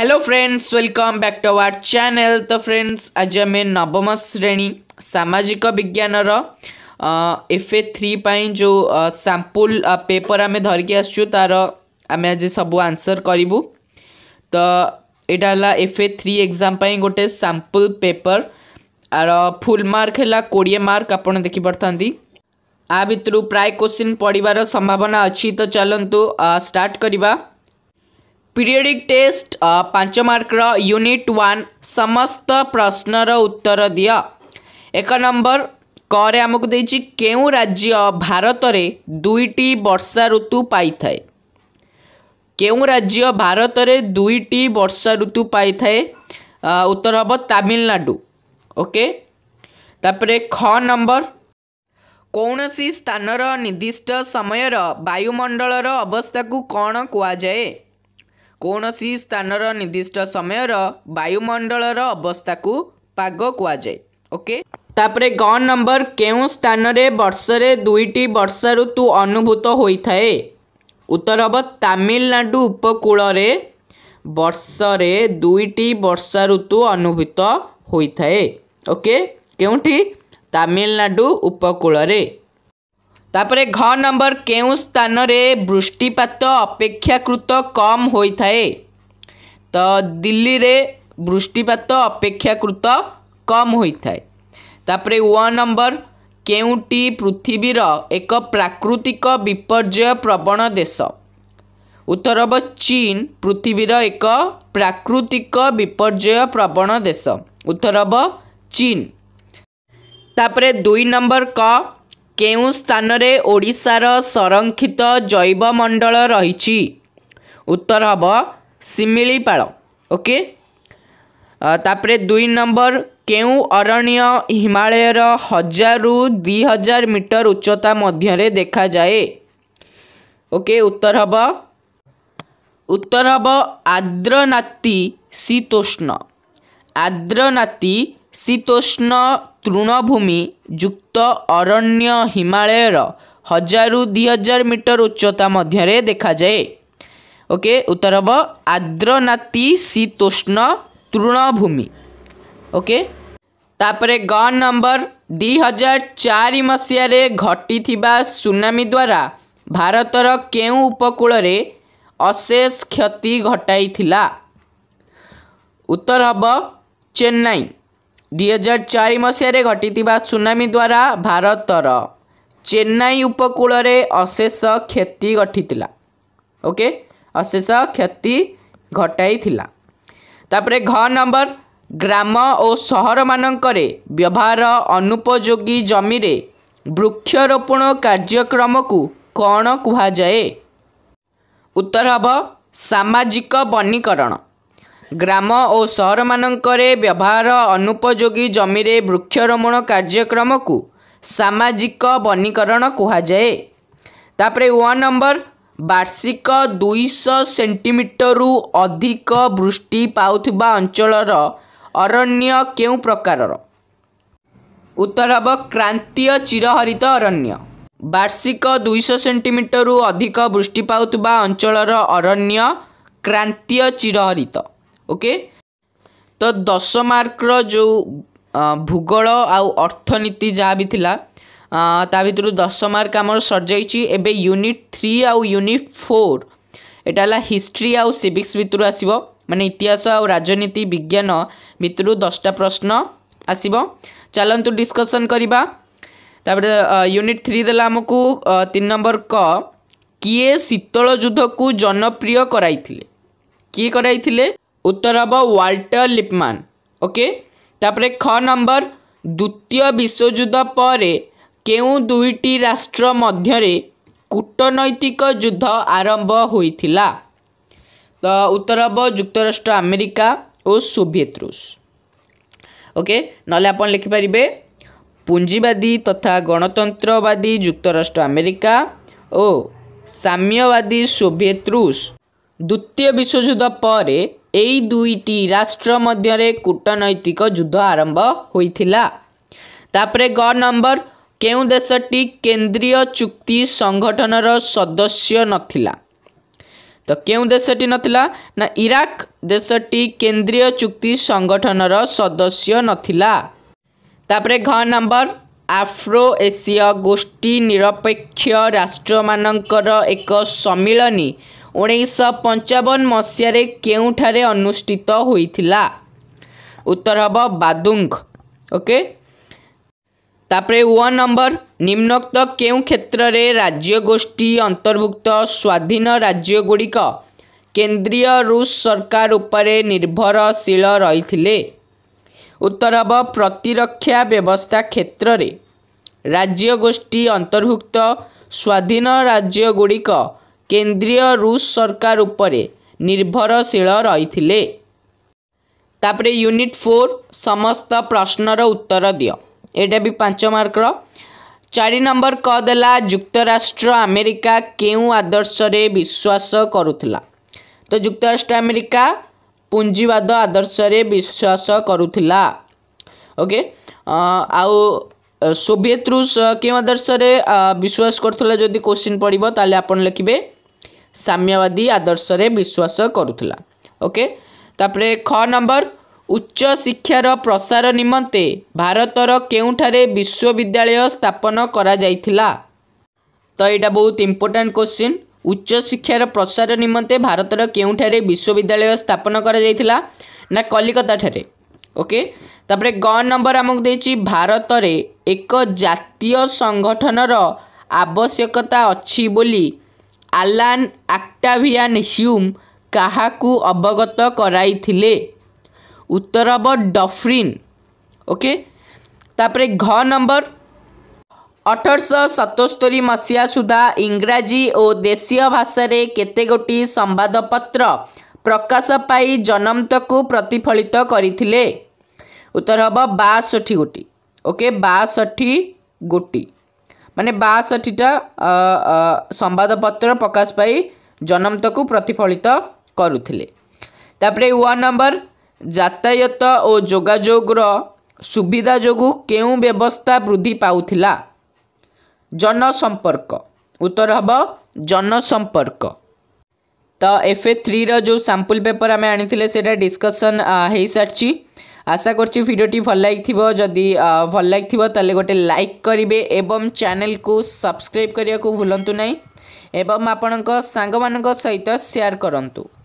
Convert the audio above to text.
hello friends welcome back to our channel तो friends आज आम नवम श्रेणी सामाजिक विज्ञान एफ ए थ्री जो सैंपल पेपर आम धरिकी आसचु तार आम आज सब आंसर करूँ तो यहाँ है एफ ए थ्री एक्जाम गोटे सैंपल पेपर आर फुल मार्क है कोड़े मार्क आप देखिपारे आ भितर प्राय क्वेश्चन पढ़वार संभावना अच्छी तो चलतु स्टार्ट करवा ପିରିୟଡ଼ିକ୍ ଟେଷ୍ଟ ପାଞ୍ଚ ମାର୍କର ୟୁନିଟ୍ ୱାନ୍ ସମସ୍ତ ପ୍ରଶ୍ନର ଉତ୍ତର ଦିଅ ଏକ ନମ୍ବର କରେ ଆମକୁ ଦେଇଛି କେଉଁ ରାଜ୍ୟ ଭାରତରେ ଦୁଇଟି ବର୍ଷା ଋତୁ ପାଇଥାଏ କେଉଁ ରାଜ୍ୟ ଭାରତରେ ଦୁଇଟି ବର୍ଷା ଋତୁ ପାଇଥାଏ ଉତ୍ତର ହେବ ତାମିଲନାଡ଼ୁ ଓକେ ତାପରେ ଖ ନମ୍ବର କୌଣସି ସ୍ଥାନର ନିର୍ଦ୍ଦିଷ୍ଟ ସମୟର ବାୟୁମଣ୍ଡଳର ଅବସ୍ଥାକୁ କ'ଣ କୁହାଯାଏ କୌଣସି ସ୍ଥାନର ନିର୍ଦ୍ଦିଷ୍ଟ ସମୟର ବାୟୁମଣ୍ଡଳର ଅବସ୍ଥାକୁ ପାଗ କୁହାଯାଏ ଓକେ ତାପରେ ଗ ନମ୍ବର କେଉଁ ସ୍ଥାନରେ ବର୍ଷରେ ଦୁଇଟି ବର୍ଷା ଋତୁ ଅନୁଭୂତ ହୋଇଥାଏ ଉତ୍ତର ହେବ ତାମିଲନାଡ଼ୁ ଉପକୂଳରେ ବର୍ଷରେ ଦୁଇଟି ବର୍ଷା ଋତୁ ଅନୁଭୂତ ହୋଇଥାଏ ଓକେ କେଉଁଠି ତାମିଲନାଡ଼ୁ ଉପକୂଳରେ ତାପରେ ଘ ନମ୍ବର କେଉଁ ସ୍ଥାନରେ ବୃଷ୍ଟିପାତ ଅପେକ୍ଷାକୃତ କମ୍ ହୋଇଥାଏ ତ ଦିଲ୍ଲୀରେ ବୃଷ୍ଟିପାତ ଅପେକ୍ଷାକୃତ କମ୍ ହୋଇଥାଏ ତାପରେ ୱ ନମ୍ବର କେଉଁଟି ପୃଥିବୀର ଏକ ପ୍ରାକୃତିକ ବିପର୍ଯ୍ୟୟ ପ୍ରବଣ ଦେଶ ଉତ୍ତର ହେବ ଚୀନ ପୃଥିବୀର ଏକ ପ୍ରାକୃତିକ ବିପର୍ଯ୍ୟୟ ପ୍ରବଣ ଦେଶ ଉତ୍ତର ହେବ ଚୀନ ତାପରେ ଦୁଇ ନମ୍ବର କ କେଉଁ ସ୍ଥାନରେ ଓଡ଼ିଶାର ସଂରକ୍ଷିତ ଜୈବମଣ୍ଡଳ ରହିଛି ଉତ୍ତର ହେବ ଶିମିଳିପାଳ ଓକେ ତାପରେ ଦୁଇ ନମ୍ବର କେଉଁ ଅରଣ୍ୟ ହିମାଳୟର ହଜାରରୁ ଦୁଇ ହଜାର ମିଟର ଉଚ୍ଚତା ମଧ୍ୟରେ ଦେଖାଯାଏ ଓକେ ଉତ୍ତର ହେବ ଉତ୍ତର ହେବ ଆଦ୍ରନାତି ଶୀତୋଷ୍ଣ ଆଦ୍ରନାତି ଶୀତୋଷ୍ଣ ତୃଣଭୂମି ଯୁକ୍ତ ଅରଣ୍ୟ ହିମାଳୟର ହଜାରରୁ ଦୁଇ ହଜାର ମିଟର ଉଚ୍ଚତା ମଧ୍ୟରେ ଦେଖାଯାଏ ଓକେ ଉତ୍ତର ହେବ ଆଦ୍ରନାତି ଶୀତୋଷ୍ଣ ତୃଣଭୂମି ଓକେ ତାପରେ ଗ ନମ୍ବର ଦୁଇ ହଜାର ଚାରି ମସିହାରେ ଘଟିଥିବା ସୁନାମି ଦ୍ୱାରା ଭାରତର କେଉଁ ଉପକୂଳରେ ଅଶେଷ କ୍ଷତି ଘଟାଇଥିଲା ଉତ୍ତର ହେବ ଚେନ୍ନାଇ ଦୁଇହଜାର ଚାରି ମସିହାରେ ଘଟିଥିବା ସୁନାମି ଦ୍ୱାରା ଭାରତର ଚେନ୍ନାଇ ଉପକୂଳରେ ଅଶେଷ କ୍ଷତି ଘଟିଥିଲା ଓକେ ଅଶେଷ କ୍ଷତି ଘଟାଇଥିଲା ତାପରେ ଘ ନମ୍ବର ଗ୍ରାମ ଓ ସହରମାନଙ୍କରେ ବ୍ୟବହାର ଅନୁପଯୋଗୀ ଜମିରେ ବୃକ୍ଷରୋପଣ କାର୍ଯ୍ୟକ୍ରମକୁ କ'ଣ କୁହାଯାଏ ଉତ୍ତର ହେବ ସାମାଜିକ ବନୀକରଣ ଗ୍ରାମ ଓ ସହରମାନଙ୍କରେ ବ୍ୟବହାର ଅନୁପଯୋଗୀ ଜମିରେ ବୃକ୍ଷରୋପଣ କାର୍ଯ୍ୟକ୍ରମକୁ ସାମାଜିକ ବନୀକରଣ କୁହାଯାଏ ତାପରେ ୱାନ୍ ନମ୍ବର ବାର୍ଷିକ ଦୁଇଶହ ସେଣ୍ଟିମିଟରରୁ ଅଧିକ ବୃଷ୍ଟି ପାଉଥିବା ଅଞ୍ଚଳର ଅରଣ୍ୟ କେଉଁ ପ୍ରକାରର ଉତ୍ତର ହେବ କ୍ରାନ୍ତୀୟ ଚିରହରିତ ଅରଣ୍ୟ ବାର୍ଷିକ ଦୁଇଶହ ସେଣ୍ଟିମିଟରରୁ ଅଧିକ ବୃଷ୍ଟି ପାଉଥିବା ଅଞ୍ଚଳର ଅରଣ୍ୟ କ୍ରାନ୍ତୀୟ ଚିରହରିତ ଓକେ ତ ଦଶ ମାର୍କର ଯେଉଁ ଭୂଗୋଳ ଆଉ ଅର୍ଥନୀତି ଯାହା ବି ଥିଲା ତା ଭିତରୁ ଦଶ ମାର୍କ ଆମର ସରିଯାଇଛି ଏବେ ୟୁନିଟ୍ ଥ୍ରୀ ଆଉ ୟୁନିଟ୍ ଫୋର୍ ଏଇଟା ହେଲା ହିଷ୍ଟ୍ରି ଆଉ ସିଭିକ୍ସ ଭିତରୁ ଆସିବ ମାନେ ଇତିହାସ ଆଉ ରାଜନୀତି ବିଜ୍ଞାନ ଭିତରୁ ଦଶଟା ପ୍ରଶ୍ନ ଆସିବ ଚାଲନ୍ତୁ ଡିସ୍କସନ୍ କରିବା ତାପରେ ୟୁନିଟ୍ ଥ୍ରୀ ଦେଲା ଆମକୁ ତିନି ନମ୍ବର କ କିଏ ଶୀତଳ ଯୁଦ୍ଧକୁ ଜନପ୍ରିୟ କରାଇଥିଲେ କିଏ କରାଇଥିଲେ উত্তর হব ওয়াল্টার লিপমান ওকে তারপরে খ নম্বর দ্বিতীয় বিশ্বযুদ্ধ পরে কেউ দুইটি রাষ্ট্র মধ্যে কূটনৈতিক যুদ্ধ আরম্ভ হয়েছিল তো উত্তর হব যুক্তরাষ্ট্র আমেরিকা ও সোভিয়েত রুষ ওকে নলে আপনার লিখিপার পুঁজিবাদী তথা গণতন্ত্রবাদী যুক্তরাষ্ট্র আমেরিকা ও সাম্যবাদী সোভিয়েত রুষ দ্বিতীয় বিশ্বযুদ্ধ পরে ଏହି ଦୁଇଟି ରାଷ୍ଟ୍ର ମଧ୍ୟରେ କୂଟନୈତିକ ଯୁଦ୍ଧ ଆରମ୍ଭ ହୋଇଥିଲା ତାପରେ ଗ ନମ୍ବର କେଉଁ ଦେଶଟି କେନ୍ଦ୍ରୀୟ ଚୁକ୍ତି ସଂଗଠନର ସଦସ୍ୟ ନଥିଲା ତ କେଉଁ ଦେଶଟି ନଥିଲା ନା ଇରାକ ଦେଶଟି କେନ୍ଦ୍ରୀୟ ଚୁକ୍ତି ସଂଗଠନର ସଦସ୍ୟ ନଥିଲା ତାପରେ ଘ ନମ୍ବର ଆଫ୍ରୋ ଏସୀୟ ଗୋଷ୍ଠୀ ନିରପେକ୍ଷ ରାଷ୍ଟ୍ରମାନଙ୍କର ଏକ ସମ୍ମିଳନୀ ଉଣେଇଶହ ପଞ୍ଚାବନ ମସିହାରେ କେଉଁଠାରେ ଅନୁଷ୍ଠିତ ହୋଇଥିଲା ଉତ୍ତର ହେବ ବାଦୁଙ୍ଗ ଓକେ ତାପରେ ୱାନ୍ ନମ୍ବର ନିମ୍ନୋକ୍ତ କେଉଁ କ୍ଷେତ୍ରରେ ରାଜ୍ୟଗୋଷ୍ଠୀ ଅନ୍ତର୍ଭୁକ୍ତ ସ୍ୱାଧୀନ ରାଜ୍ୟଗୁଡ଼ିକ କେନ୍ଦ୍ରୀୟ ରୁଷ ସରକାର ଉପରେ ନିର୍ଭରଶୀଳ ରହିଥିଲେ ଉତ୍ତର ହେବ ପ୍ରତିରକ୍ଷା ବ୍ୟବସ୍ଥା କ୍ଷେତ୍ରରେ ରାଜ୍ୟଗୋଷ୍ଠୀ ଅନ୍ତର୍ଭୁକ୍ତ ସ୍ୱାଧୀନ ରାଜ୍ୟଗୁଡ଼ିକ କେନ୍ଦ୍ରୀୟ ରୁଷ ସରକାର ଉପରେ ନିର୍ଭରଶୀଳ ରହିଥିଲେ ତାପରେ ୟୁନିଟ୍ ଫୋର୍ ସମସ୍ତ ପ୍ରଶ୍ନର ଉତ୍ତର ଦିଅ ଏଇଟା ବି ପାଞ୍ଚ ମାର୍କର ଚାରି ନମ୍ବର କହ ଦେଲା ଯୁକ୍ତରାଷ୍ଟ୍ର ଆମେରିକା କେଉଁ ଆଦର୍ଶରେ ବିଶ୍ୱାସ କରୁଥିଲା ତ ଯୁକ୍ତରାଷ୍ଟ୍ର ଆମେରିକା ପୁଞ୍ଜିବାଦ ଆଦର୍ଶରେ ବିଶ୍ୱାସ କରୁଥିଲା ଓକେ ଆଉ ସୋଭିଏତ ରୁଷ କେଉଁ ଆଦର୍ଶରେ ବିଶ୍ୱାସ କରୁଥିଲା ଯଦି କୋଶ୍ଚିନ୍ ପଡ଼ିବ ତାହେଲେ ଆପଣ ଲେଖିବେ ସାମ୍ୟବାଦୀ ଆଦର୍ଶରେ ବିଶ୍ୱାସ କରୁଥିଲା ଓକେ ତାପରେ ଖ ନମ୍ବର ଉଚ୍ଚ ଶିକ୍ଷାର ପ୍ରସାର ନିମନ୍ତେ ଭାରତର କେଉଁଠାରେ ବିଶ୍ୱବିଦ୍ୟାଳୟ ସ୍ଥାପନ କରାଯାଇଥିଲା ତ ଏଇଟା ବହୁତ ଇମ୍ପୋର୍ଟାଣ୍ଟ କ୍ୱେଶ୍ଚିନ୍ ଉଚ୍ଚ ଶିକ୍ଷାର ପ୍ରସାର ନିମନ୍ତେ ଭାରତର କେଉଁଠାରେ ବିଶ୍ୱବିଦ୍ୟାଳୟ ସ୍ଥାପନ କରାଯାଇଥିଲା ନା କଲିକତାଠାରେ ଓକେ ତାପରେ ଗ ନମ୍ବର ଆମକୁ ଦେଇଛି ଭାରତରେ ଏକ ଜାତୀୟ ସଂଗଠନର ଆବଶ୍ୟକତା ଅଛି ବୋଲି ଆଲାନ୍ ଆକ୍ଟାଭିଆନ୍ ହ୍ୟୁମ୍ କାହାକୁ ଅବଗତ କରାଇଥିଲେ ଉତ୍ତର ହେବ ଡଫ୍ରିନ୍ ଓକେ ତାପରେ ଘ ନମ୍ବର ଅଠରଶହ ସତସ୍ତରି ମସିହା ସୁଦ୍ଧା ଇଂରାଜୀ ଓ ଦେଶୀୟ ଭାଷାରେ କେତେ କେତେଗୋଟି ସମ୍ବାଦପତ୍ର ପ୍ରକାଶ ପାଇ ଜନମତକୁ ପ୍ରତିଫଳିତ କରିଥିଲେ ଉତ୍ତର ହେବ ବାଷଠି ଗୋଟି ଓକେ ବାଷଠି ଗୋଟି ମାନେ ବାଷଠିଟା ସମ୍ବାଦପତ୍ର ପ୍ରକାଶ ପାଇ ଜନମତକୁ ପ୍ରତିଫଳିତ କରୁଥିଲେ ତାପରେ ୱାନ୍ ନମ୍ବର ଯାତାୟାତ ଓ ଯୋଗାଯୋଗର ସୁବିଧା ଯୋଗୁଁ କେଉଁ ବ୍ୟବସ୍ଥା ବୃଦ୍ଧି ପାଉଥିଲା ଜନସମ୍ପର୍କ ଉତ୍ତର ହେବ ଜନସମ୍ପର୍କ ତ ଏଫ୍ ଏ ଥ୍ରୀର ଯେଉଁ ସାମ୍ପୁଲ୍ ପେପର୍ ଆମେ ଆଣିଥିଲେ ସେଇଟା ଡିସ୍କସନ୍ ହେଇସାରିଛି ଆଶା କରୁଛି ଭିଡ଼ିଓଟି ଭଲ ଲାଗିଥିବ ଯଦି ଭଲ ଲାଗିଥିବ ତାହେଲେ ଗୋଟେ ଲାଇକ୍ କରିବେ ଏବଂ ଚ୍ୟାନେଲକୁ ସବସ୍କ୍ରାଇବ୍ କରିବାକୁ ଭୁଲନ୍ତୁ ନାହିଁ ଏବଂ ଆପଣଙ୍କ ସାଙ୍ଗମାନଙ୍କ ସହିତ ସେୟାର କରନ୍ତୁ